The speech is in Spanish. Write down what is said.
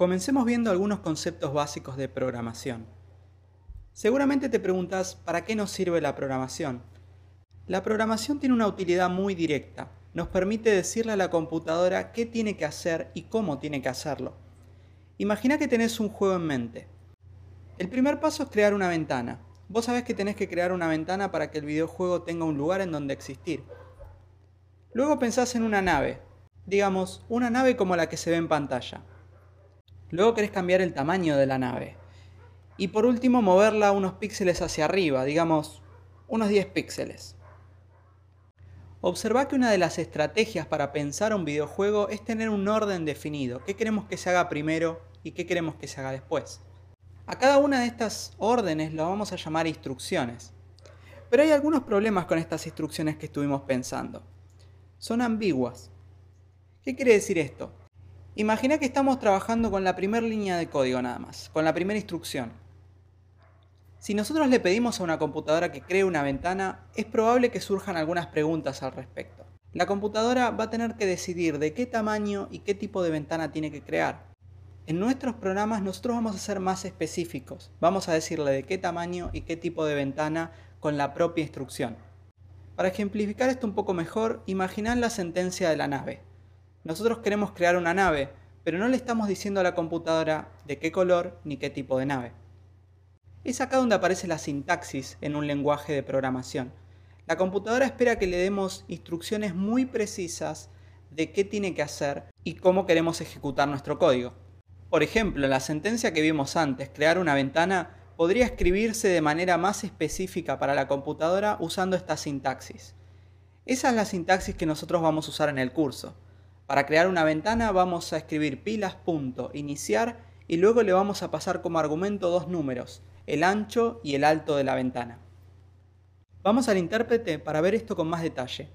Comencemos viendo algunos conceptos básicos de programación. Seguramente te preguntas, ¿para qué nos sirve la programación? La programación tiene una utilidad muy directa. Nos permite decirle a la computadora qué tiene que hacer y cómo tiene que hacerlo. Imagina que tenés un juego en mente. El primer paso es crear una ventana. Vos sabés que tenés que crear una ventana para que el videojuego tenga un lugar en donde existir. Luego pensás en una nave. Digamos, una nave como la que se ve en pantalla. Luego querés cambiar el tamaño de la nave. Y por último, moverla unos píxeles hacia arriba, digamos unos 10 píxeles. Observa que una de las estrategias para pensar un videojuego es tener un orden definido, qué queremos que se haga primero y qué queremos que se haga después. A cada una de estas órdenes lo vamos a llamar instrucciones. Pero hay algunos problemas con estas instrucciones que estuvimos pensando. Son ambiguas. ¿Qué quiere decir esto? Imagina que estamos trabajando con la primera línea de código nada más, con la primera instrucción. Si nosotros le pedimos a una computadora que cree una ventana, es probable que surjan algunas preguntas al respecto. La computadora va a tener que decidir de qué tamaño y qué tipo de ventana tiene que crear. En nuestros programas nosotros vamos a ser más específicos. Vamos a decirle de qué tamaño y qué tipo de ventana con la propia instrucción. Para ejemplificar esto un poco mejor, imagina la sentencia de la nave. Nosotros queremos crear una nave, pero no le estamos diciendo a la computadora de qué color ni qué tipo de nave. Es acá donde aparece la sintaxis en un lenguaje de programación. La computadora espera que le demos instrucciones muy precisas de qué tiene que hacer y cómo queremos ejecutar nuestro código. Por ejemplo, la sentencia que vimos antes, crear una ventana, podría escribirse de manera más específica para la computadora usando esta sintaxis. Esa es la sintaxis que nosotros vamos a usar en el curso. Para crear una ventana vamos a escribir pilas.iniciar y luego le vamos a pasar como argumento dos números, el ancho y el alto de la ventana. Vamos al intérprete para ver esto con más detalle.